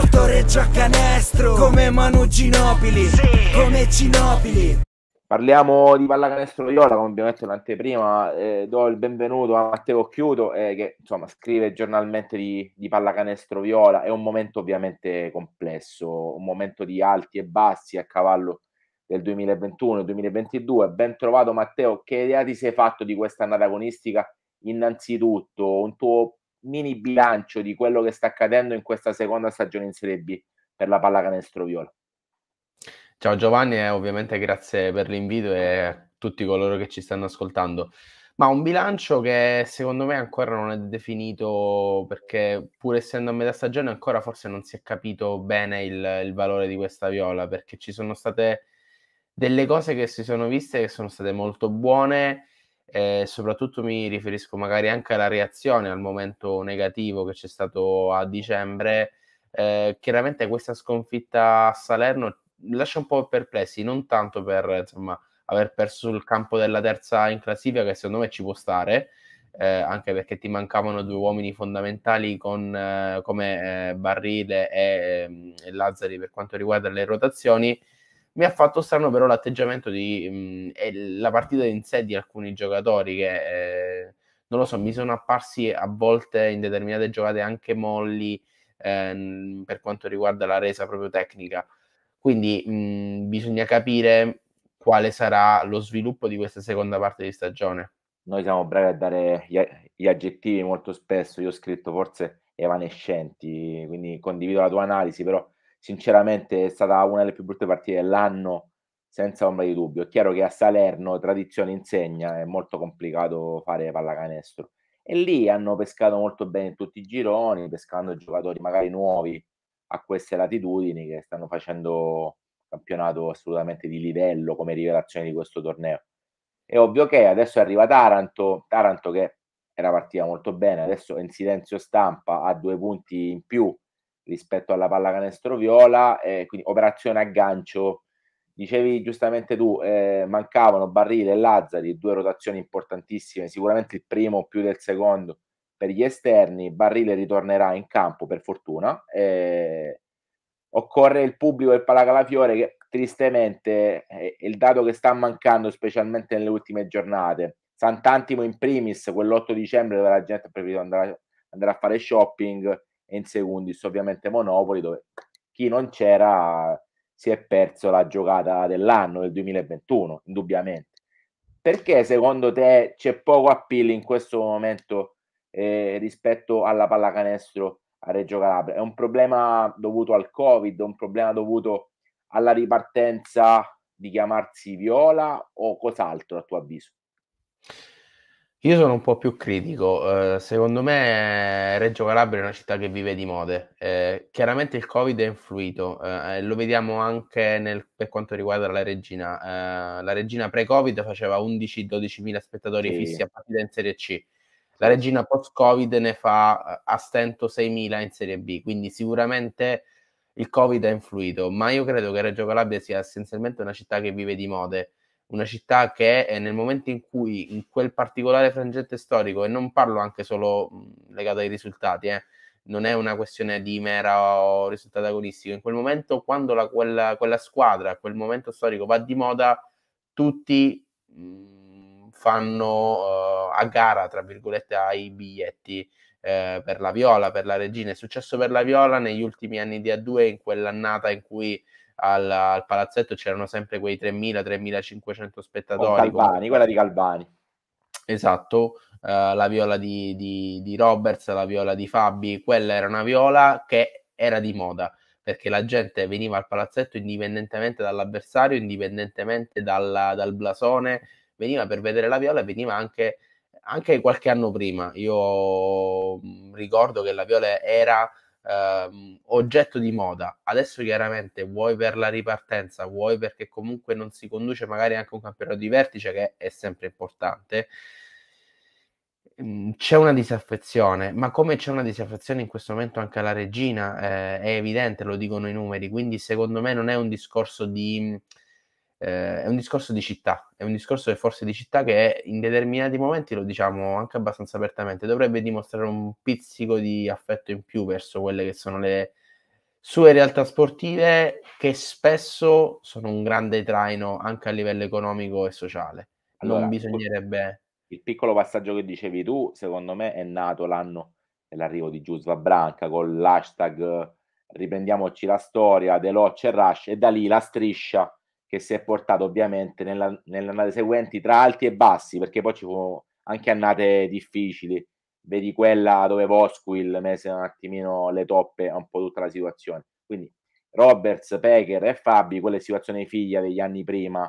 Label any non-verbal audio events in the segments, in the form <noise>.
Porto Reggio a canestro come Manu Ginopili, sì. come Ginopili. Parliamo di pallacanestro Viola, come abbiamo detto in anteprima, eh, do il benvenuto a Matteo Chiudo eh, che insomma scrive giornalmente di, di pallacanestro Viola, è un momento ovviamente complesso, un momento di alti e bassi a cavallo del 2021-2022. Ben trovato Matteo, che idea ti sei fatto di questa annata agonistica? Innanzitutto, un tuo mini bilancio di quello che sta accadendo in questa seconda stagione in Serie B per la pallacanestro viola. Ciao Giovanni e eh, ovviamente grazie per l'invito e a tutti coloro che ci stanno ascoltando. Ma un bilancio che secondo me ancora non è definito perché pur essendo a metà stagione ancora forse non si è capito bene il, il valore di questa viola perché ci sono state delle cose che si sono viste che sono state molto buone e soprattutto mi riferisco magari anche alla reazione al momento negativo che c'è stato a dicembre. Eh, chiaramente questa sconfitta a Salerno lascia un po' perplessi, non tanto per insomma, aver perso il campo della terza in classifica, che secondo me ci può stare, eh, anche perché ti mancavano due uomini fondamentali con, eh, come eh, Barrile e, ehm, e Lazzari per quanto riguarda le rotazioni mi ha fatto strano però l'atteggiamento di, mh, mm, e la partita in sé di alcuni giocatori che, eh, non lo so, mi sono apparsi a volte in determinate giocate anche molli ehm, per quanto riguarda la resa proprio tecnica. Quindi mh, mm, bisogna capire quale sarà lo sviluppo di questa seconda parte di stagione. Noi siamo bravi a dare gli, gli aggettivi molto spesso, io ho scritto forse evanescenti, quindi condivido la tua analisi, però sinceramente è stata una delle più brutte partite dell'anno, senza ombra di dubbio. È chiaro che a Salerno, tradizione insegna, è molto complicato fare pallacanestro. E lì hanno pescato molto bene in tutti i gironi, pescando giocatori magari nuovi a queste latitudini che stanno facendo campionato assolutamente di livello come rivelazione di questo torneo. È ovvio che adesso arriva Taranto, Taranto che era partita molto bene, adesso è in silenzio stampa, ha due punti in più rispetto alla pallacanestro viola, eh, quindi operazione aggancio. Dicevi giustamente tu, eh, mancavano Barrile e Lazzari, due rotazioni importantissime, sicuramente il primo più del secondo per gli esterni. Barrile ritornerà in campo per fortuna. Eh, occorre il pubblico del Palacalafiore che tristemente è il dato che sta mancando specialmente nelle ultime giornate. Sant'Antimo in primis, quell'8 dicembre dove la gente ha preferito andare, andare, a fare shopping, e in secundis ovviamente Monopoli dove chi non c'era si è perso la giocata dell'anno del 2021 indubbiamente perché secondo te c'è poco appeal in questo momento eh, rispetto alla pallacanestro a Reggio Calabria è un problema dovuto al covid è un problema dovuto alla ripartenza di chiamarsi Viola o cos'altro a tuo avviso? Io sono un po' più critico, eh, secondo me Reggio Calabria è una città che vive di mode, eh, chiaramente il Covid è influito, eh, lo vediamo anche nel, per quanto riguarda la regina, eh, la regina pre-Covid faceva 11-12 mila spettatori sì. fissi a partita in Serie C, la regina post-Covid ne fa eh, a stento 6 mila in Serie B, quindi sicuramente il Covid ha influito, ma io credo che Reggio Calabria sia essenzialmente una città che vive di mode una città che è, nel momento in cui in quel particolare frangente storico, e non parlo anche solo legato ai risultati, eh, non è una questione di mera o risultato agonistico, in quel momento quando la, quella, quella, squadra, quel momento storico va di moda, tutti mh, fanno uh, a gara, tra virgolette, ai biglietti. Eh, per la Viola, per la Regina, è successo per la Viola negli ultimi anni di A2 in quell'annata in cui al, al palazzetto c'erano sempre quei 3.000-3.500 spettatori. Con Calvani, come... quella di Calvani. Esatto, uh, la viola di, di, di Roberts, la viola di Fabi, quella era una viola che era di moda perché la gente veniva al palazzetto indipendentemente dall'avversario, indipendentemente dalla, dal blasone, veniva per vedere la viola e veniva anche, anche, qualche anno prima. Io mm, ricordo che la viola era ehm, oggetto di moda. Adesso chiaramente vuoi per la ripartenza, vuoi perché comunque non si conduce magari anche un campionato di vertice che è sempre importante. Mm, c'è una disaffezione, ma come c'è una disaffezione in questo momento anche alla regina, eh, è evidente, lo dicono i numeri, quindi secondo me non è un discorso di eh, è un discorso di città, è un discorso che forse di città che in determinati momenti lo diciamo anche abbastanza apertamente, dovrebbe dimostrare un pizzico di affetto in più verso quelle che sono le sue realtà sportive che spesso sono un grande traino anche a livello economico e sociale. Allora, non bisognerebbe... Il piccolo passaggio che dicevi tu, secondo me, è nato l'anno dell'arrivo di Giusva Branca con l'hashtag eh, riprendiamoci la storia, Deloc e Rush e da lì la striscia che si è portato ovviamente nella, nelle annate seguenti tra alti e bassi, perché poi ci furono anche annate difficili. Vedi quella dove Vosquil mese un attimino le toppe a un po' tutta la situazione. Quindi Roberts, Pecker e Fabi, quelle situazioni figlia degli anni prima,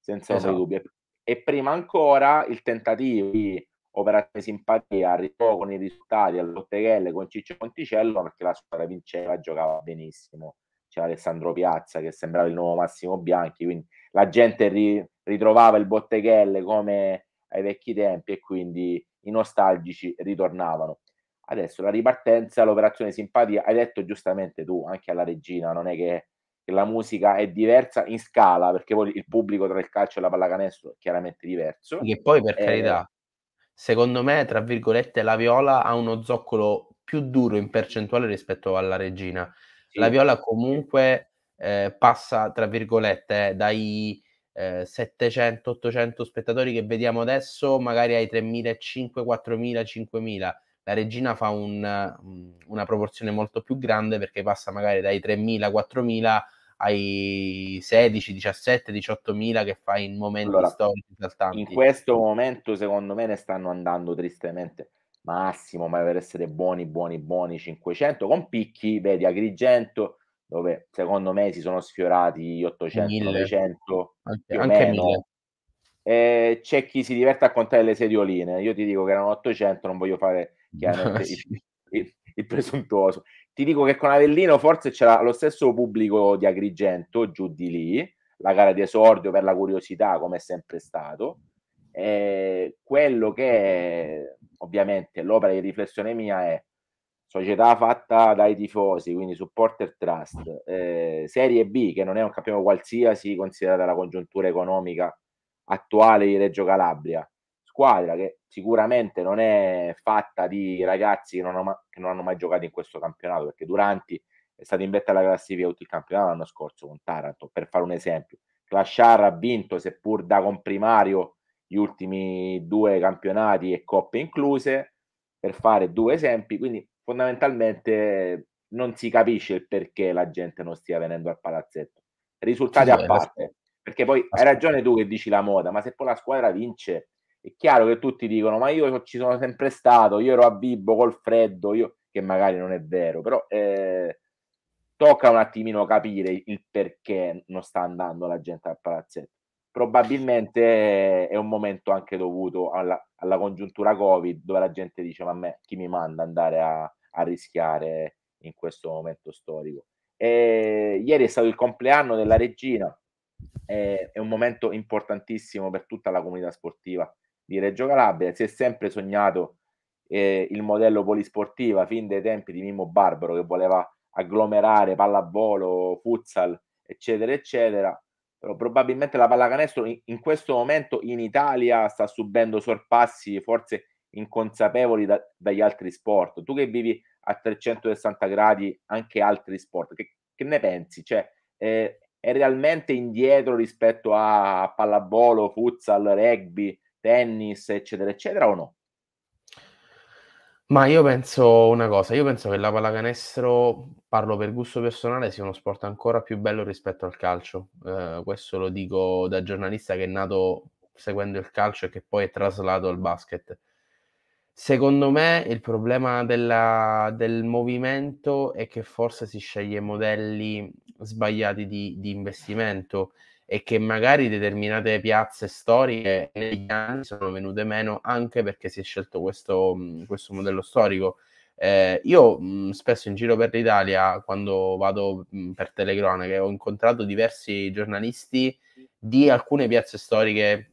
senza esatto. dubbio. E prima ancora il tentativo di operazione simpatia, arrivò con i risultati al Botteghelle con Ciccio Ponticello perché la squadra vinceva, e giocava benissimo c'era Alessandro Piazza che sembrava il nuovo Massimo Bianchi, quindi la gente ri- ritrovava il Botteghelle come ai vecchi tempi e quindi i nostalgici ritornavano. Adesso la ripartenza, l'operazione simpatia, hai detto giustamente tu, anche alla regina, non è che, che la musica è diversa in scala, perché poi il pubblico tra il calcio e la pallacanestro è chiaramente diverso. Che poi, per e... Eh, carità, secondo me, tra virgolette, la viola ha uno zoccolo più duro in percentuale rispetto alla regina, la Viola comunque eh, passa, tra virgolette, eh, dai eh, 700-800 spettatori che vediamo adesso, magari ai 3.500, 4.000, 5.000. La regina fa un, mm, una proporzione molto più grande perché passa magari dai 3.000, 4.000 ai 16, 17, 18 mila che fa in momenti allora, storici saltanti. In questo momento, secondo me, ne stanno andando tristemente massimo, ma per essere buoni, buoni, buoni 500, con picchi, vedi, Agrigento, dove secondo me si sono sfiorati 800, 1000. 900, anche, anche meno. Eh, c'è chi si diverte a contare le sedioline, io ti dico che erano 800, non voglio fare <laughs> chiaramente il, il, il presuntuoso. Ti dico che con Avellino forse c'era lo stesso pubblico di Agrigento, giù di lì, la gara di esordio per la curiosità, come è sempre stato. Eh, quello che ovviamente l'opera di riflessione mia è società fatta dai tifosi, quindi supporter trust, eh, serie B che non è un campione qualsiasi considerata la congiuntura economica attuale di Reggio Calabria, squadra che sicuramente non è fatta di ragazzi che non, hanno, che non hanno mai giocato in questo campionato, perché Duranti è stato in vetta alla classifica tutto il campionato l'anno scorso con Taranto, per fare un esempio. Clasciar ha vinto seppur da comprimario gli ultimi due campionati e coppe incluse, per fare due esempi, quindi fondamentalmente non si capisce il perché la gente non stia venendo al palazzetto. Risultati sì, a parte, perché poi hai ragione tu che dici la moda, ma se poi la squadra vince, è chiaro che tutti dicono ma io ci sono sempre stato, io ero a Bibbo col freddo, io... che magari non è vero, però eh, tocca un attimino capire il perché non sta andando la gente al palazzetto probabilmente è un momento anche dovuto alla, alla, congiuntura Covid, dove la gente dice: Ma a me chi mi manda andare a, a rischiare in questo momento storico? E, ieri è stato il compleanno della regina, è, è, un momento importantissimo per tutta la comunità sportiva di Reggio Calabria. Si è sempre sognato eh, il modello polisportiva fin dai tempi di Mimmo Barbaro che voleva agglomerare pallavolo, futsal, eccetera, eccetera probabilmente la pallacanestro in, in questo momento in Italia sta subendo sorpassi forse inconsapevoli da, dagli altri sport. Tu che vivi a 360 gradi anche altri sport, che, che ne pensi? Cioè, eh, è realmente indietro rispetto a pallavolo, futsal, rugby, tennis, eccetera, eccetera o no? Ma io penso una cosa, io penso che la pallacanestro, parlo per gusto personale, sia uno sport ancora più bello rispetto al calcio. Eh, questo lo dico da giornalista che è nato seguendo il calcio e che poi è traslato al basket. Secondo me il problema della, del movimento è che forse si sceglie modelli sbagliati di, di investimento e che magari determinate piazze storiche negli anni sono venute meno anche perché si è scelto questo, mm, questo modello storico. Eh, io mh, mm, spesso in giro per l'Italia, quando vado mh, mm, per telecronache, ho incontrato diversi giornalisti di alcune piazze storiche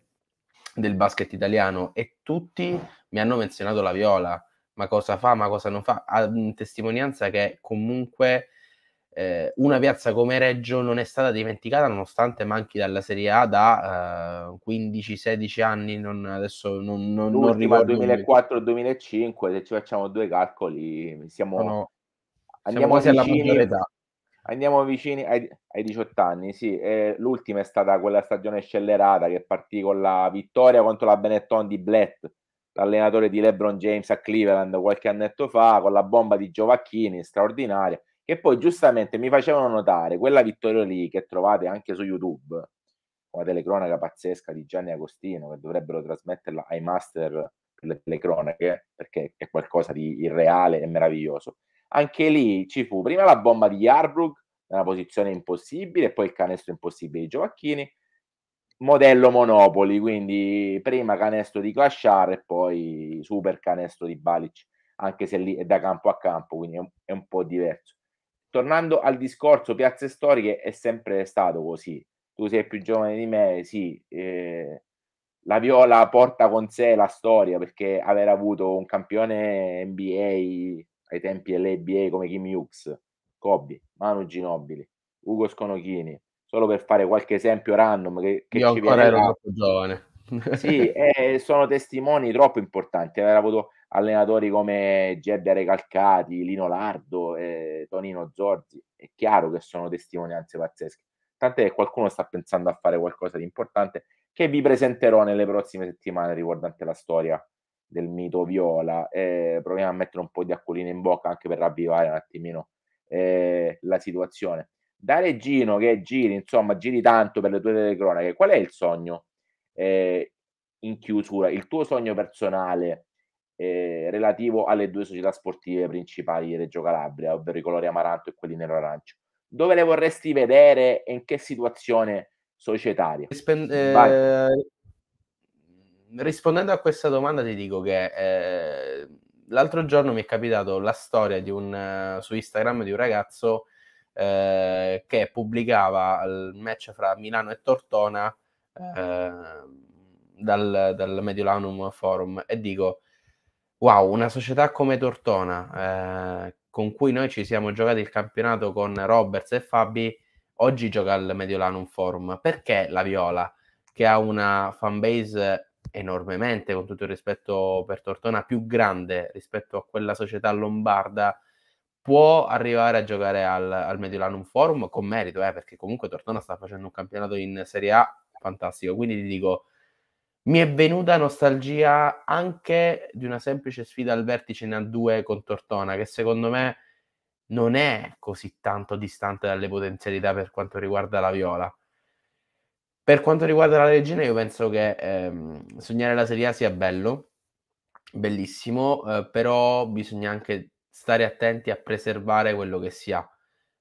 del basket italiano e tutti mi hanno menzionato la viola, ma cosa fa, ma cosa non fa, a in testimonianza che comunque eh, una piazza come Reggio non è stata dimenticata nonostante manchi dalla Serie A da eh, 15-16 anni, non, adesso non, non, non ricordo. 2004-2005, se ci facciamo due calcoli, siamo, no, andiamo siamo vicini, Andiamo vicini ai, ai 18 anni, sì. Eh, l'ultima è stata quella stagione scellerata che partì con la vittoria contro la Benetton di Blett, l'allenatore di LeBron James a Cleveland qualche annetto fa, con la bomba di Giovacchini, straordinaria che poi giustamente mi facevano notare quella vittoria lì che trovate anche su YouTube, una telecronaca pazzesca di Gianni Agostino, che dovrebbero trasmetterla ai master per le telecronache, perché è qualcosa di irreale e meraviglioso. Anche lì ci fu prima la bomba di Yarbrough, nella posizione impossibile, e poi il canestro impossibile di Giovacchini, modello Monopoli, quindi prima canestro di Clashar e poi super canestro di Balic, anche se lì è da campo a campo, quindi è un, è un po' diverso tornando al discorso piazze storiche, è sempre stato così. Tu sei più giovane di me, sì. Eh, la Viola porta con sé la storia perché aver avuto un campione NBA ai tempi dell'NBA come Kim Hughes, Kobe, Manu Ginobili, Ugo Sconochini, solo per fare qualche esempio random che, che Io ci ancora ero troppo giovane. sì, eh, sono testimoni troppo importanti. Aver avuto allenatori come Gebbia Recalcati, Lino Lardo, eh, Tonino Zorzi, è chiaro che sono testimonianze pazzesche. Tant'è che qualcuno sta pensando a fare qualcosa di importante che vi presenterò nelle prossime settimane riguardante la storia del mito Viola. Eh, proviamo a mettere un po' di acquolina in bocca anche per ravvivare un attimino eh, la situazione. Da Regino che giri, insomma, giri tanto per le tue telecronache, qual è il sogno eh, in chiusura? Il tuo sogno personale? eh, relativo alle due società sportive principali di Reggio Calabria, ovvero i colori amaranto e quelli nero-arancio. Dove le vorresti vedere e in che situazione societaria? Rispen- eh, rispondendo a questa domanda ti dico che eh, l'altro giorno mi è capitato la storia di un, eh, su Instagram di un ragazzo eh, che pubblicava il match fra Milano e Tortona eh, dal, dal, Mediolanum Forum e dico Wow, una società come Tortona, eh, con cui noi ci siamo giocati il campionato con Roberts e Fabi, oggi gioca al Mediolanum Forum. Perché la Viola, che ha una fanbase enormemente, con tutto il rispetto per Tortona, più grande rispetto a quella società lombarda, può arrivare a giocare al, al Mediolanum Forum con merito, eh, perché comunque Tortona sta facendo un campionato in Serie A fantastico. Quindi ti dico mi è venuta nostalgia anche di una semplice sfida al vertice in A2 con Tortona, che secondo me non è così tanto distante dalle potenzialità per quanto riguarda la Viola. Per quanto riguarda la Regina, io penso che ehm, sognare la Serie A sia bello, bellissimo, eh, però bisogna anche stare attenti a preservare quello che si ha,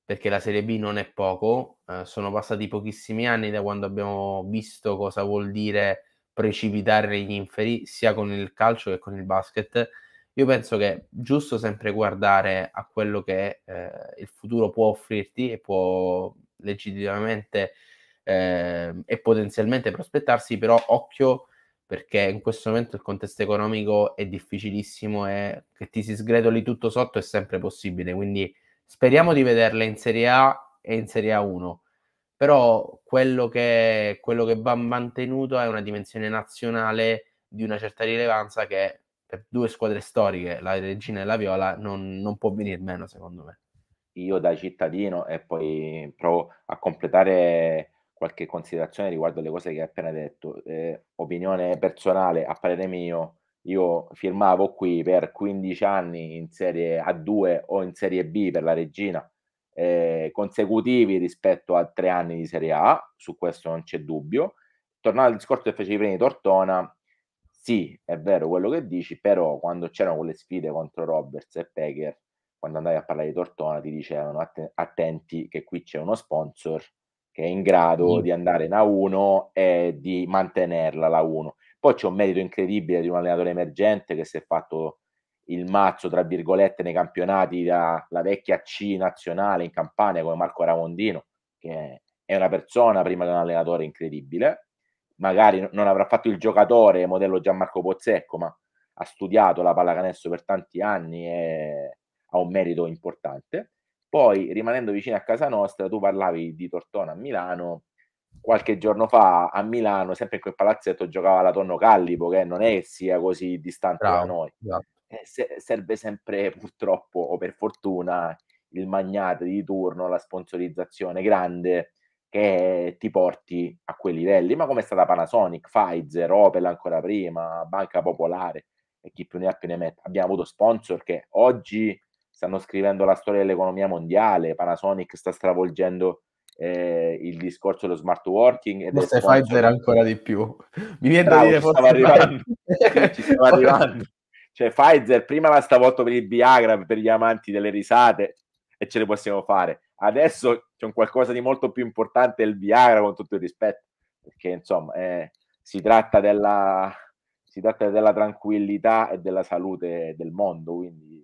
perché la Serie B non è poco, eh, sono passati pochissimi anni da quando abbiamo visto cosa vuol dire precipitare negli inferi sia con il calcio che con il basket. Io penso che è giusto sempre guardare a quello che eh, il futuro può offrirti e può legittimamente eh, e potenzialmente prospettarsi, però occhio perché in questo momento il contesto economico è difficilissimo e che ti si sgretoli tutto sotto è sempre possibile, quindi speriamo di vederle in Serie A e in Serie A1 però quello che, quello che va mantenuto è una dimensione nazionale di una certa rilevanza che per due squadre storiche, la Regina e la Viola, non, non può venire meno secondo me. Io da cittadino e poi provo a completare qualche considerazione riguardo alle cose che hai appena detto. Eh, opinione personale, a parere mio, io firmavo qui per 15 anni in Serie A2 o in Serie B per la Regina, eh, consecutivi rispetto a tre anni di Serie A, su questo non c'è dubbio. Tornando al discorso che facevi prima di Tortona, sì, è vero quello che dici, però quando c'erano quelle sfide contro Roberts e Peker, quando andavi a parlare di Tortona ti dicevano att- attenti che qui c'è uno sponsor che è in grado mm. di andare in A1 e di mantenerla la 1. Poi c'è un merito incredibile di un allenatore emergente che si è fatto il mazzo, tra virgolette, nei campionati dalla vecchia C nazionale in Campania come Marco Ramondino, che è una persona prima di un allenatore incredibile. Magari non avrà fatto il giocatore modello Gianmarco Pozzecco, ma ha studiato la pallacanestro per tanti anni e ha un merito importante. Poi, rimanendo vicino a casa nostra, tu parlavi di Tortona a Milano. Qualche giorno fa a Milano, sempre in quel palazzetto, giocava la Tonno Callipo, che non è sia così distante bravo, da noi. Bravo eh, se- serve sempre purtroppo o per fortuna il magnate di turno, la sponsorizzazione grande che ti porti a quei livelli, ma come è stata Panasonic, Pfizer, Opel ancora prima, Banca Popolare e chi più ne ha più ne mette. Abbiamo avuto sponsor che oggi stanno scrivendo la storia dell'economia mondiale, Panasonic sta stravolgendo eh, il discorso dello smart working e forse Pfizer ancora di più mi viene da dire forse <laughs> ci stava arrivando, ci stava arrivando. Cioè, Pfizer prima la stavolta per il Viagra, per gli amanti delle risate, e ce le possiamo fare. Adesso c'è un qualcosa di molto più importante il Viagra, con tutto il rispetto, perché insomma eh, si, tratta della, si tratta della tranquillità e della salute del mondo, quindi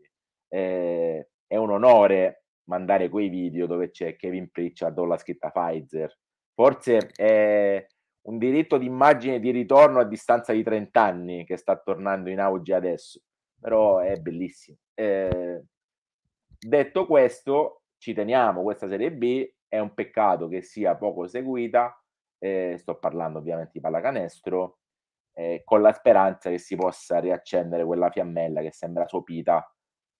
eh, è un onore mandare quei video dove c'è Kevin Pritchard o la scritta Pfizer. Forse è, eh, un diritto d'immagine di ritorno a distanza di 30 anni che sta tornando in auge adesso, però è bellissimo. Eh, detto questo, ci teniamo, questa Serie B è un peccato che sia poco seguita, eh, sto parlando ovviamente di pallacanestro, eh, con la speranza che si possa riaccendere quella fiammella che sembra sopita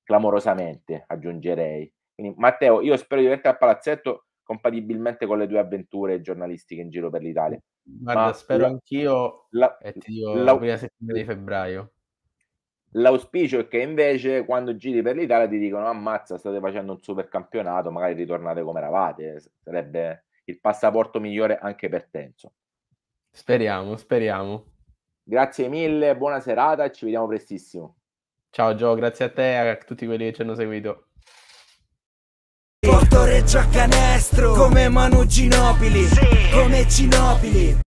clamorosamente, aggiungerei. Quindi, Matteo, io spero di averti al palazzetto compatibilmente con le tue avventure giornalistiche in giro per l'Italia. Guarda, spero la, anch'io la, e ti dico la prima settimana di febbraio. L'auspicio è che invece quando giri per l'Italia ti dicono ammazza, state facendo un super campionato, magari ritornate come eravate, sarebbe il passaporto migliore anche per Tenzo. Speriamo, speriamo. Grazie mille, buona serata e ci vediamo prestissimo. Ciao Gio, grazie a te e a tutti quelli che ci hanno seguito. Correggia canestro Come Manu Ginopoli sì. Come Cinopoli